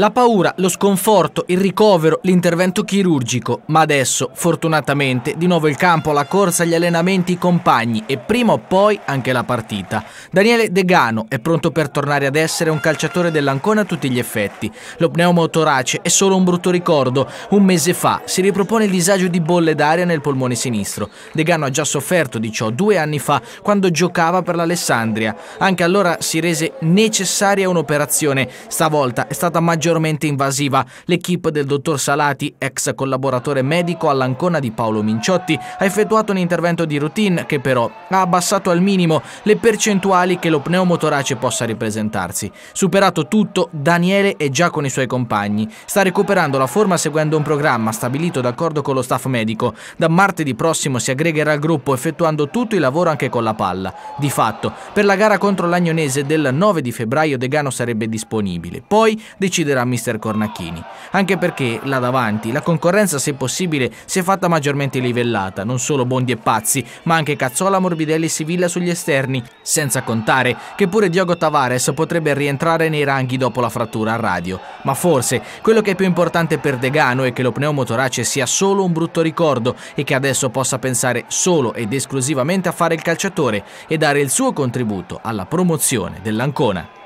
La paura, lo sconforto, il ricovero, l'intervento chirurgico, ma adesso, fortunatamente, di nuovo il campo, la corsa, gli allenamenti, i compagni e prima o poi anche la partita. Daniele Degano è pronto per tornare ad essere un calciatore dell'Ancona a tutti gli effetti. Lo pneumotorace è solo un brutto ricordo. Un mese fa si ripropone il disagio di bolle d'aria nel polmone sinistro. Degano ha già sofferto di ciò due anni fa quando giocava per l'Alessandria. Anche allora si rese necessaria un'operazione. Stavolta è stata maggiormente leggermente invasiva. L'equipe del dottor Salati, ex collaboratore medico all'Ancona di Paolo Minciotti, ha effettuato un intervento di routine che però ha abbassato al minimo le percentuali che lo pneumotorace possa ripresentarsi. Superato tutto, Daniele è già con i suoi compagni. Sta recuperando la forma seguendo un programma stabilito d'accordo con lo staff medico. Da martedì prossimo si aggregherà al gruppo effettuando tutto il lavoro anche con la palla. Di fatto, per la gara contro l'Agnonese del 9 di febbraio De Gano sarebbe disponibile. Poi deciderà considerà mister Cornacchini, anche perché là davanti la concorrenza se possibile si è fatta maggiormente livellata, non solo Bondi e Pazzi, ma anche Cazzola, Morbidelli e Sivilla sugli esterni, senza contare che pure Diogo Tavares potrebbe rientrare nei ranghi dopo la frattura a radio. Ma forse quello che è più importante per Degano è che lo pneumotorace sia solo un brutto ricordo e che adesso possa pensare solo ed esclusivamente a fare il calciatore e dare il suo contributo alla promozione dell'Ancona.